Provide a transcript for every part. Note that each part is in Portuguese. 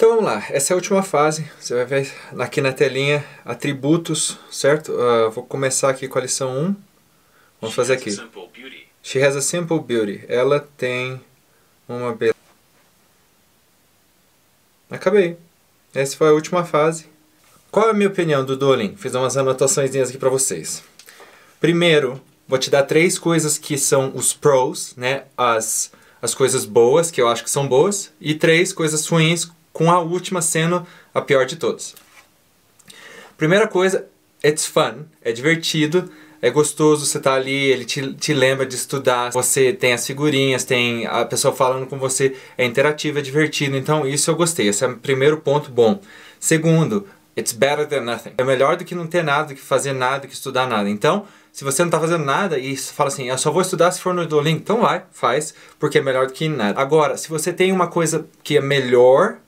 Então vamos lá, essa é a última fase, você vai ver aqui na telinha atributos, certo? Uh, vou começar aqui com a lição 1, vamos She fazer aqui. She has a simple beauty. Ela tem uma beleza. Acabei. Essa foi a última fase. Qual é a minha opinião do Dolin? Fiz umas anotações aqui para vocês. Primeiro, vou te dar três coisas que são os pros, né? As, as coisas boas, que eu acho que são boas, e três coisas ruins, com a última sendo a pior de todas. Primeira coisa, it's fun, é divertido, é gostoso você tá ali, ele te, te lembra de estudar, você tem as figurinhas, tem a pessoa falando com você, é interativo, é divertido, então isso eu gostei, esse é o primeiro ponto bom. Segundo, It's better than nothing. É melhor do que não ter nada, do que fazer nada, do que estudar nada. Então, se você não está fazendo nada e fala assim, eu só vou estudar se for no Duolingo, então vai, faz, porque é melhor do que nada. Agora, se você tem uma coisa que é melhor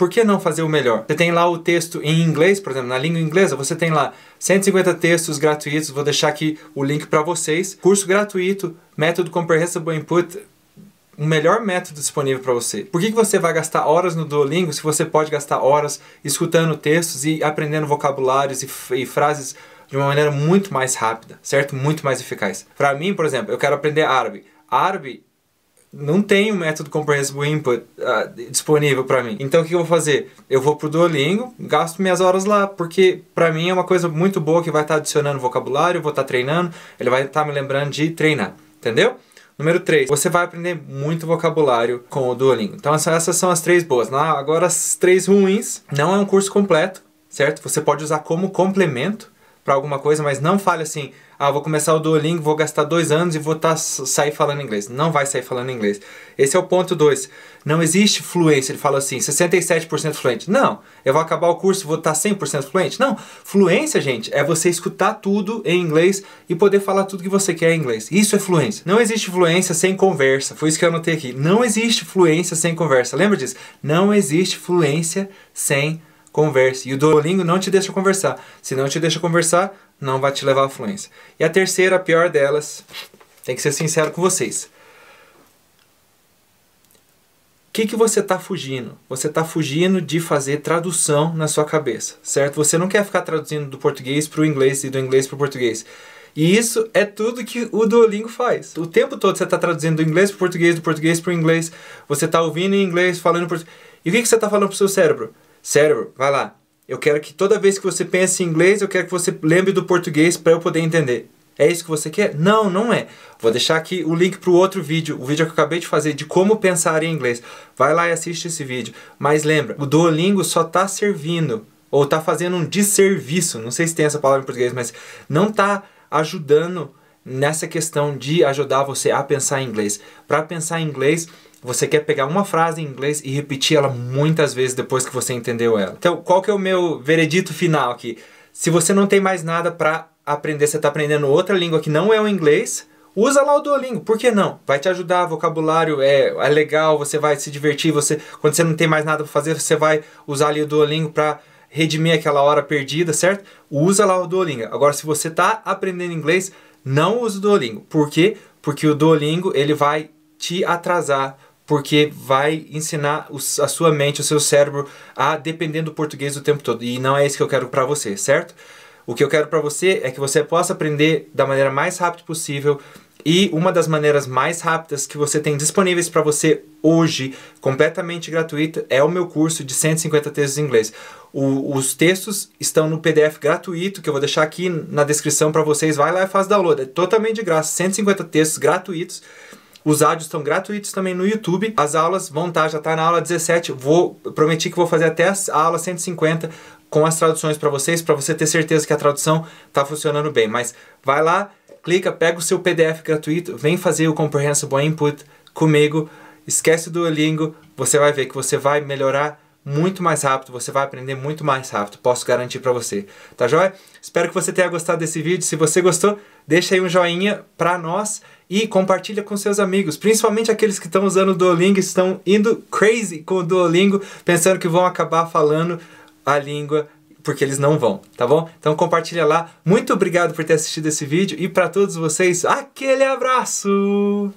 por que não fazer o melhor? Você tem lá o texto em inglês, por exemplo, na língua inglesa, você tem lá 150 textos gratuitos, vou deixar aqui o link para vocês. Curso gratuito, método Comprehensible Input, o melhor método disponível para você. Por que, que você vai gastar horas no Duolingo se você pode gastar horas escutando textos e aprendendo vocabulários e, e frases de uma maneira muito mais rápida, certo? Muito mais eficaz. Para mim, por exemplo, eu quero aprender árabe. Árabe não tem o um método Comprehensible Input uh, disponível para mim. Então o que eu vou fazer? Eu vou pro Duolingo, gasto minhas horas lá, porque para mim é uma coisa muito boa que vai estar tá adicionando vocabulário, vou estar tá treinando, ele vai estar tá me lembrando de treinar, entendeu? Número 3, você vai aprender muito vocabulário com o Duolingo. Então essas são as três boas. Né? Agora as três ruins, não é um curso completo, certo? Você pode usar como complemento, para alguma coisa, mas não fale assim, ah, vou começar o Duolingo, vou gastar dois anos e vou tá, sair falando inglês. Não vai sair falando inglês. Esse é o ponto 2. Não existe fluência. Ele fala assim, 67% fluente. Não, eu vou acabar o curso e vou estar tá 100% fluente. Não, fluência, gente, é você escutar tudo em inglês e poder falar tudo que você quer em inglês. Isso é fluência. Não existe fluência sem conversa. Foi isso que eu anotei aqui. Não existe fluência sem conversa. Lembra disso? Não existe fluência sem conversa converse. E o Duolingo não te deixa conversar. Se não te deixa conversar, não vai te levar à fluência. E a terceira, a pior delas, tem que ser sincero com vocês. O que, que você está fugindo? Você está fugindo de fazer tradução na sua cabeça, certo? Você não quer ficar traduzindo do português para o inglês e do inglês para o português. E isso é tudo que o Duolingo faz. O tempo todo você está traduzindo do inglês para o português, do português para o inglês. Você está ouvindo em inglês, falando português. E o que, que você está falando para o seu cérebro? Cérebro, vai lá. Eu quero que toda vez que você pense em inglês, eu quero que você lembre do português para eu poder entender. É isso que você quer? Não, não é. Vou deixar aqui o link para o outro vídeo, o vídeo que eu acabei de fazer de como pensar em inglês. Vai lá e assiste esse vídeo. Mas lembra, o Duolingo só está servindo ou está fazendo um desserviço, não sei se tem essa palavra em português, mas não está ajudando nessa questão de ajudar você a pensar em inglês. Para pensar em inglês, você quer pegar uma frase em inglês e repetir ela muitas vezes depois que você entendeu ela. Então, qual que é o meu veredito final aqui? Se você não tem mais nada para aprender, você está aprendendo outra língua que não é o inglês, usa lá o Duolingo, por que não? Vai te ajudar, vocabulário é, é legal, você vai se divertir, você quando você não tem mais nada para fazer, você vai usar ali o Duolingo para redimir aquela hora perdida, certo? Usa lá o Duolingo. Agora, se você está aprendendo inglês, não use o Duolingo. Por quê? Porque o Duolingo ele vai te atrasar porque vai ensinar a sua mente, o seu cérebro a depender do português o tempo todo. E não é isso que eu quero para você, certo? O que eu quero para você é que você possa aprender da maneira mais rápida possível e uma das maneiras mais rápidas que você tem disponíveis para você hoje, completamente gratuita, é o meu curso de 150 textos em inglês. O, os textos estão no PDF gratuito, que eu vou deixar aqui na descrição para vocês. Vai lá e faz download. É totalmente de graça. 150 textos gratuitos os áudios estão gratuitos também no YouTube. As aulas vão estar, tá, já está na aula 17. Vou, prometi que vou fazer até a aula 150 com as traduções para vocês, para você ter certeza que a tradução está funcionando bem. Mas vai lá, clica, pega o seu PDF gratuito, vem fazer o Comprehensible Input comigo, esquece do Duolingo, você vai ver que você vai melhorar muito mais rápido, você vai aprender muito mais rápido, posso garantir para você, tá joia? Espero que você tenha gostado desse vídeo, se você gostou, deixa aí um joinha para nós e compartilha com seus amigos, principalmente aqueles que estão usando o Duolingo e estão indo crazy com o Duolingo, pensando que vão acabar falando a língua porque eles não vão, tá bom? Então compartilha lá. Muito obrigado por ter assistido esse vídeo e para todos vocês, aquele abraço.